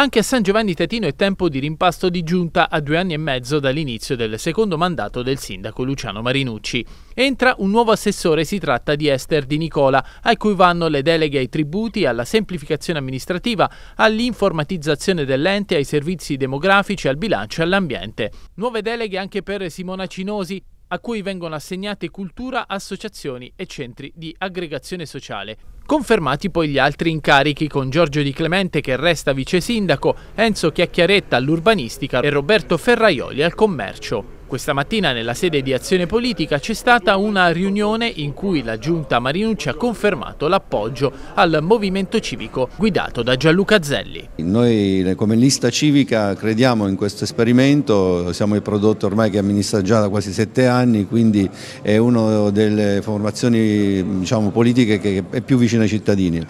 Anche a San Giovanni Tetino è tempo di rimpasto di giunta a due anni e mezzo dall'inizio del secondo mandato del sindaco Luciano Marinucci. Entra un nuovo assessore, si tratta di Esther Di Nicola, a cui vanno le deleghe ai tributi, alla semplificazione amministrativa, all'informatizzazione dell'ente, ai servizi demografici, al bilancio e all'ambiente. Nuove deleghe anche per Simona Cinosi, a cui vengono assegnate cultura, associazioni e centri di aggregazione sociale. Confermati poi gli altri incarichi con Giorgio Di Clemente che resta vice sindaco, Enzo Chiacchiaretta all'urbanistica e Roberto Ferraioli al commercio. Questa mattina nella sede di Azione Politica c'è stata una riunione in cui la giunta Marinucci ha confermato l'appoggio al movimento civico guidato da Gianluca Zelli. Noi come lista civica crediamo in questo esperimento, siamo il prodotto ormai che amministra già da quasi sette anni, quindi è una delle formazioni diciamo, politiche che è più vicina ai cittadini.